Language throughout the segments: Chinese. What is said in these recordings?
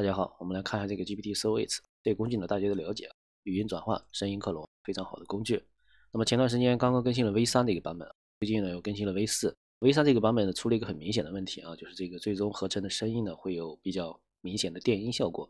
大家好，我们来看一下这个 GPT s o 这对工具呢，大家都了解，语音转换、声音克隆，非常好的工具。那么前段时间刚刚更新了 V3 的一个版本，最近呢又更新了 V4。V3 这个版本呢出了一个很明显的问题啊，就是这个最终合成的声音呢会有比较明显的电音效果。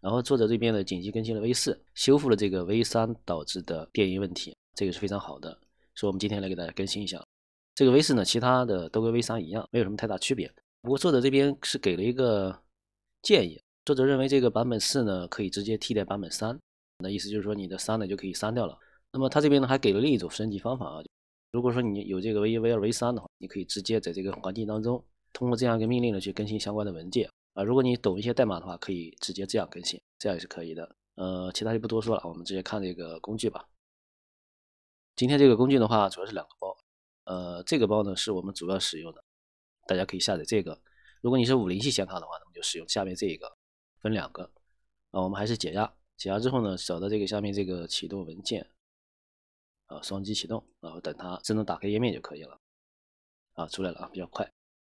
然后作者这边呢紧急更新了 V4，修复了这个 V3 导致的电音问题，这个是非常好的，所以我们今天来给大家更新一下这个 V4。呢，其他的都跟 V3 一样，没有什么太大区别。不过作者这边是给了一个建议。作者认为这个版本四呢可以直接替代版本三，那意思就是说你的三呢就可以删掉了。那么他这边呢还给了另一种升级方法啊。如果说你有这个 V 一、V 二、V 三的话，你可以直接在这个环境当中通过这样一个命令呢去更新相关的文件啊。如果你懂一些代码的话，可以直接这样更新，这样也是可以的。呃，其他就不多说了，我们直接看这个工具吧。今天这个工具的话主要是两个包，呃，这个包呢是我们主要使用的，大家可以下载这个。如果你是五零系显卡的话，那么就使用下面这一个。分两个啊，我们还是解压，解压之后呢，找到这个下面这个启动文件，啊，双击启动，然后等它自动打开页面就可以了，啊，出来了啊，比较快，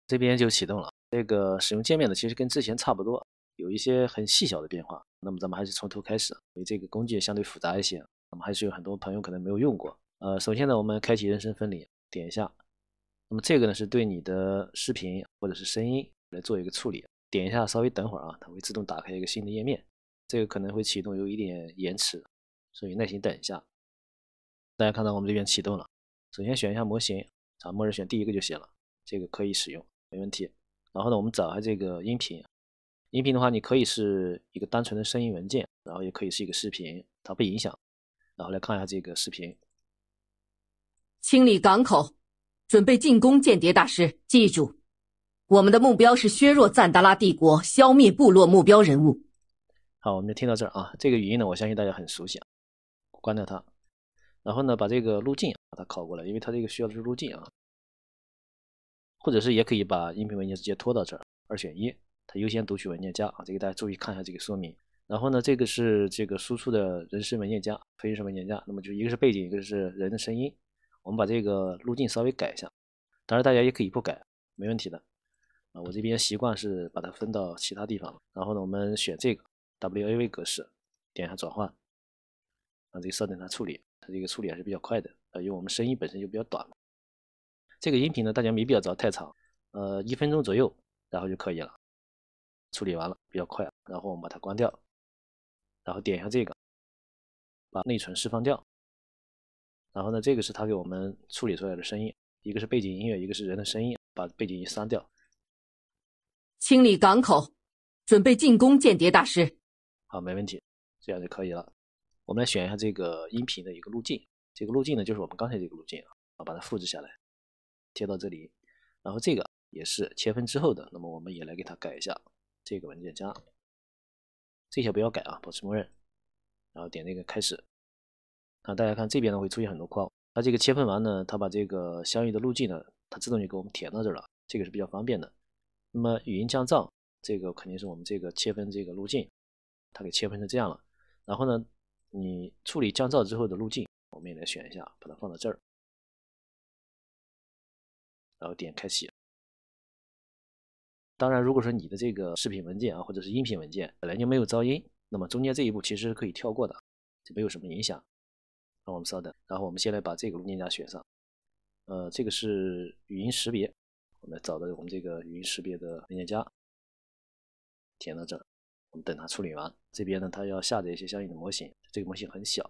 这边就启动了。这个使用界面呢，其实跟之前差不多，有一些很细小的变化。那么咱们还是从头开始，因为这个工具相对复杂一些，那么还是有很多朋友可能没有用过。呃，首先呢，我们开启人声分离，点一下，那么这个呢是对你的视频或者是声音来做一个处理。点一下，稍微等会儿啊，它会自动打开一个新的页面，这个可能会启动有一点延迟，所以耐心等一下。大家看到我们这边启动了，首先选一下模型，啊，默认选第一个就行了，这个可以使用，没问题。然后呢，我们找一下这个音频，音频的话你可以是一个单纯的声音文件，然后也可以是一个视频，它不影响。然后来看一下这个视频，清理港口，准备进攻，间谍大师，记住。我们的目标是削弱赞达拉帝国，消灭部落目标人物。好，我们就听到这儿啊。这个语音呢，我相信大家很熟悉啊。关掉它，然后呢，把这个路径把它拷过来，因为它这个需要的是路径啊。或者是也可以把音频文件直接拖到这儿，二选一。它优先读取文件夹啊。这个大家注意看一下这个说明。然后呢，这个是这个输出的人声文件夹、人声文件夹。那么就一个是背景，一个是人的声音。我们把这个路径稍微改一下，当然大家也可以不改，没问题的。啊，我这边习惯是把它分到其他地方。然后呢，我们选这个 WAV 格式，点一下转换，啊，这个设定它处理。它这个处理还是比较快的啊，因为我们声音本身就比较短这个音频呢，大家没必要找太长，呃，一分钟左右，然后就可以了。处理完了比较快，然后我们把它关掉，然后点一下这个，把内存释放掉。然后呢，这个是它给我们处理出来的声音，一个是背景音乐，一个是人的声音。把背景音删掉。清理港口，准备进攻间谍大师。好，没问题，这样就可以了。我们来选一下这个音频的一个路径。这个路径呢，就是我们刚才这个路径啊，把它复制下来，贴到这里。然后这个也是切分之后的，那么我们也来给它改一下。这个文件夹这些不要改啊，保持默认。然后点那个开始。啊，大家看这边呢会出现很多框。它这个切分完呢，它把这个相应的路径呢，它自动就给我们填到这儿了，这个是比较方便的。那么语音降噪，这个肯定是我们这个切分这个路径，它给切分成这样了。然后呢，你处理降噪之后的路径，我们也来选一下，把它放到这儿，然后点开启。当然，如果说你的这个视频文件啊，或者是音频文件本来就没有噪音，那么中间这一步其实是可以跳过的，就没有什么影响。那我们稍等，然后我们先来把这个路径夹选上，呃，这个是语音识别。我们找到我们这个语音识别的文件夹，填到这儿。我们等它处理完，这边呢，它要下载一些相应的模型。这个模型很小。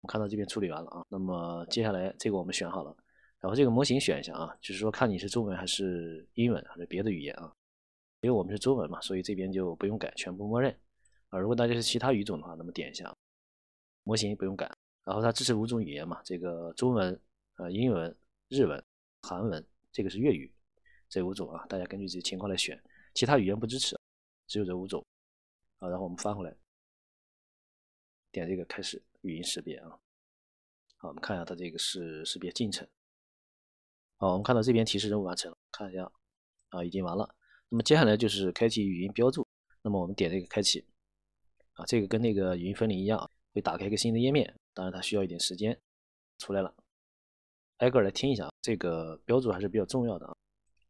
我们看到这边处理完了啊。那么接下来这个我们选好了，然后这个模型选一下啊，就是说看你是中文还是英文还是别的语言啊。因为我们是中文嘛，所以这边就不用改，全部默认啊。如果大家是其他语种的话，那么点一下，模型不用改。然后它支持五种语言嘛，这个中文。呃，英文、日文、韩文，这个是粤语，这五种啊，大家根据自己情况来选，其他语言不支持，只有这五种啊。然后我们翻回来，点这个开始语音识别啊。好，我们看一下它这个是识别进程。好，我们看到这边提示任务完成，了，看一下啊，已经完了。那么接下来就是开启语音标注，那么我们点这个开启啊，这个跟那个语音分离一样，会打开一个新的页面，当然它需要一点时间，出来了。挨个来听一下，这个标注还是比较重要的啊。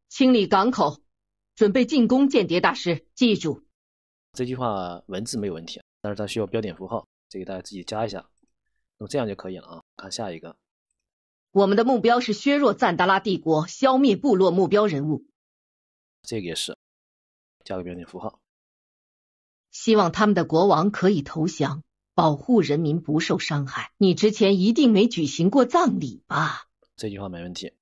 清理港口，准备进攻。间谍大师，记住这句话，文字没有问题，但是它需要标点符号，这个大家自己加一下。那么这样就可以了啊。看下一个，我们的目标是削弱赞达拉帝国，消灭部落目标人物。这个也是，加个标点符号。希望他们的国王可以投降，保护人民不受伤害。你之前一定没举行过葬礼吧？这句话没问题，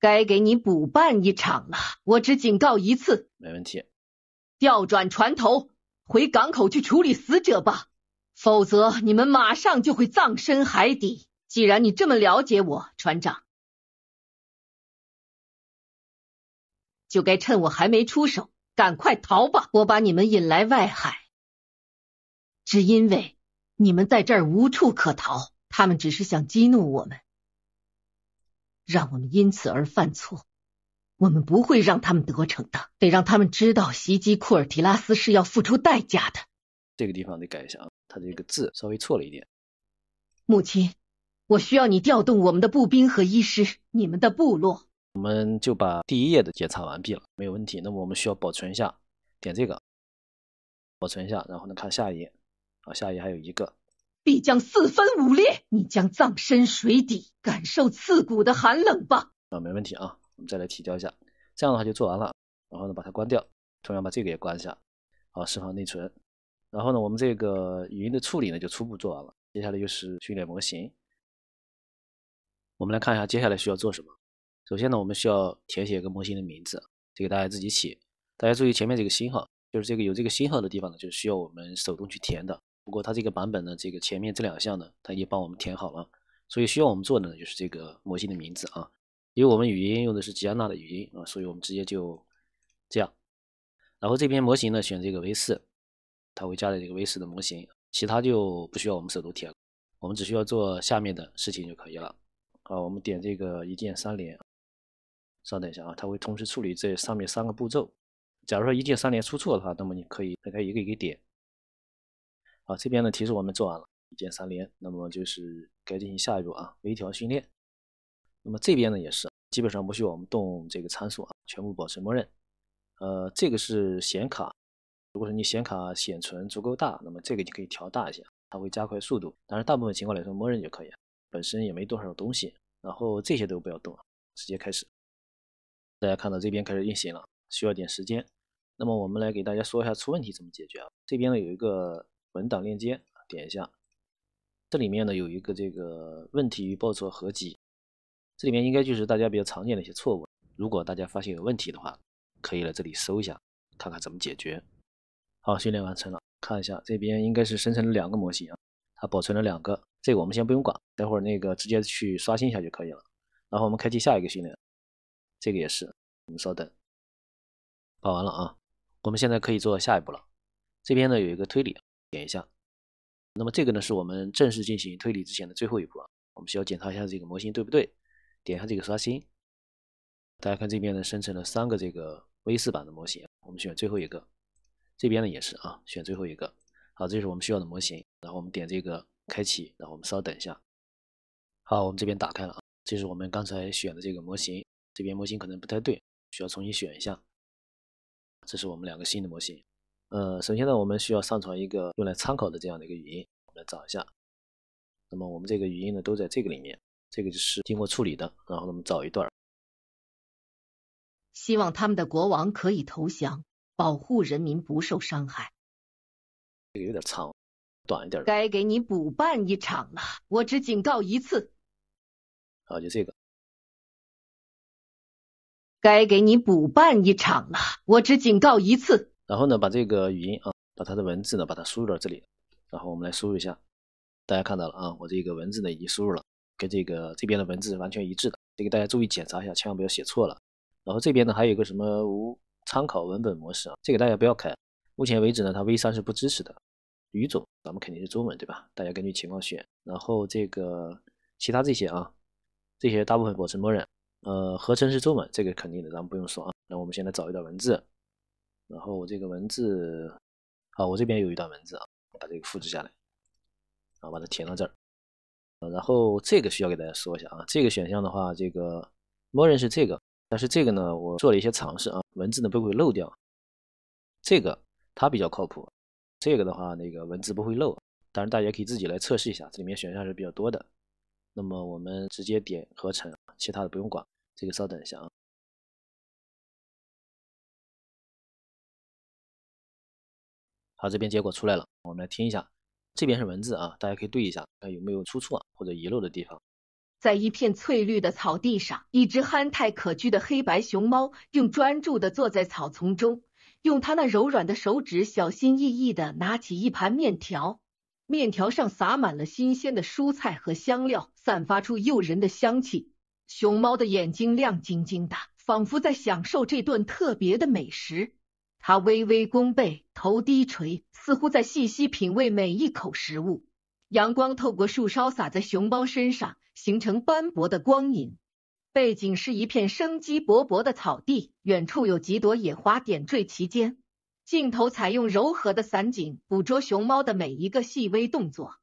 该给你补办一场了。我只警告一次，没问题。调转船头，回港口去处理死者吧，否则你们马上就会葬身海底。既然你这么了解我，船长，就该趁我还没出手，赶快逃吧。我把你们引来外海，只因为你们在这儿无处可逃。他们只是想激怒我们。让我们因此而犯错，我们不会让他们得逞的。得让他们知道，袭击库尔提拉斯是要付出代价的。这个地方得改一下，啊，它这个字稍微错了一点。母亲，我需要你调动我们的步兵和医师，你们的部落。我们就把第一页的检查完毕了，没有问题。那么我们需要保存一下，点这个保存一下，然后呢，看下一页啊，下一页还有一个。必将四分五裂，你将葬身水底，感受刺骨的寒冷吧。啊，没问题啊，我们再来提交一下，这样的话就做完了。然后呢，把它关掉，同样把这个也关一下，好释放内存。然后呢，我们这个语音的处理呢就初步做完了。接下来就是训练模型，我们来看一下接下来需要做什么。首先呢，我们需要填写一个模型的名字，这个大家自己起。大家注意前面这个星号，就是这个有这个星号的地方呢，就是需要我们手动去填的。不过它这个版本呢，这个前面这两项呢，它已经帮我们填好了，所以需要我们做的呢就是这个模型的名字啊，因为我们语音用的是吉安娜的语音啊，所以我们直接就这样，然后这边模型呢选这个 V4，它会加载这个 V4 的模型，其他就不需要我们手动填了，我们只需要做下面的事情就可以了啊，我们点这个一键三连，稍等一下啊，它会同时处理这上面三个步骤，假如说一键三连出错的话，那么你可以打开一个一个点。好，这边呢，提示我们做完了，一键三连，那么就是该进行下一步啊，微调训练。那么这边呢，也是基本上不需要我们动这个参数啊，全部保持默认。呃，这个是显卡，如果说你显卡显存足够大，那么这个你可以调大一下，它会加快速度。但是大部分情况来说，默认就可以，本身也没多少东西。然后这些都不要动，直接开始。大家看到这边开始运行了，需要点时间。那么我们来给大家说一下出问题怎么解决啊？这边呢有一个。文档链接点一下，这里面呢有一个这个问题与报错合集，这里面应该就是大家比较常见的一些错误。如果大家发现有问题的话，可以来这里搜一下，看看怎么解决。好，训练完成了，看一下这边应该是生成了两个模型，它保存了两个，这个我们先不用管，待会儿那个直接去刷新一下就可以了。然后我们开启下一个训练，这个也是，我们稍等，报完了啊，我们现在可以做下一步了。这边呢有一个推理。点一下，那么这个呢，是我们正式进行推理之前的最后一步啊。我们需要检查一下这个模型对不对，点一下这个刷新。大家看这边呢，生成了三个这个 V 四版的模型，我们选最后一个。这边呢也是啊，选最后一个。好，这是我们需要的模型。然后我们点这个开启，然后我们稍等一下。好，我们这边打开了啊，这是我们刚才选的这个模型。这边模型可能不太对，需要重新选一下。这是我们两个新的模型。呃，首先呢，我们需要上传一个用来参考的这样的一个语音，我们来找一下。那么我们这个语音呢，都在这个里面。这个就是经过处理的，然后我们找一段。希望他们的国王可以投降，保护人民不受伤害。这个有点长，短一点。该给你补办一场了，我只警告一次。啊，就这个。该给你补办一场了，我只警告一次。然后呢，把这个语音啊，把它的文字呢，把它输入到这里。然后我们来输入一下，大家看到了啊，我这个文字呢已经输入了，跟这个这边的文字完全一致的。这个大家注意检查一下，千万不要写错了。然后这边呢还有一个什么无参考文本模式啊，这个大家不要开。目前为止呢，它 V 三是不支持的。语种咱们肯定是中文，对吧？大家根据情况选。然后这个其他这些啊，这些大部分保持默认。呃，合成是中文，这个肯定的，咱们不用说啊。那我们先来找一段文字。然后我这个文字，啊，我这边有一段文字啊，把这个复制下来，然后把它填到这儿。然后这个需要给大家说一下啊，这个选项的话，这个默认是这个，但是这个呢，我做了一些尝试啊，文字呢不会漏掉，这个它比较靠谱，这个的话那个文字不会漏，当然大家可以自己来测试一下，这里面选项是比较多的。那么我们直接点合成，其他的不用管，这个稍等一下啊。好，这边结果出来了，我们来听一下，这边是文字啊，大家可以对一下，看有没有出错或者遗漏的地方。在一片翠绿的草地上，一只憨态可掬的黑白熊猫正专注地坐在草丛中，用它那柔软的手指小心翼翼地拿起一盘面条。面条上撒满了新鲜的蔬菜和香料，散发出诱人的香气。熊猫的眼睛亮晶晶的，仿佛在享受这顿特别的美食。他微微弓背，头低垂，似乎在细细品味每一口食物。阳光透过树梢洒在熊猫身上，形成斑驳的光影。背景是一片生机勃勃的草地，远处有几朵野花点缀其间。镜头采用柔和的散景，捕捉熊猫的每一个细微动作。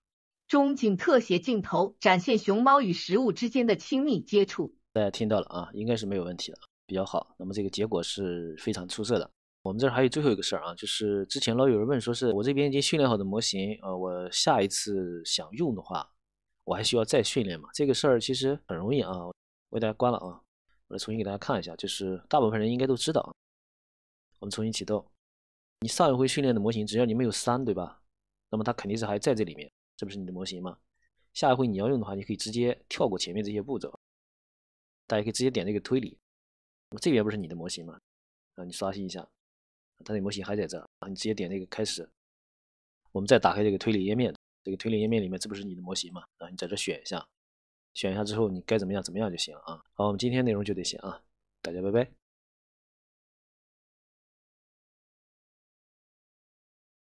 中景特写镜头展现熊猫与食物之间的亲密接触。大家听到了啊，应该是没有问题的，比较好。那么这个结果是非常出色的。我们这儿还有最后一个事儿啊，就是之前老有人问说是我这边已经训练好的模型啊，我下一次想用的话，我还需要再训练吗？这个事儿其实很容易啊，我给大家关了啊，我来重新给大家看一下，就是大部分人应该都知道。我们重新启动，你上一回训练的模型，只要你没有删对吧？那么它肯定是还在这里面，这不是你的模型吗？下一回你要用的话，你可以直接跳过前面这些步骤，大家可以直接点这个推理，这边不是你的模型吗？啊，你刷新一下。它的模型还在这儿，你直接点那个开始，我们再打开这个推理页面。这个推理页面里面，这不是你的模型嘛？啊，你在这选一下，选一下之后，你该怎么样怎么样就行啊。好，我们今天内容就得先啊，大家拜拜。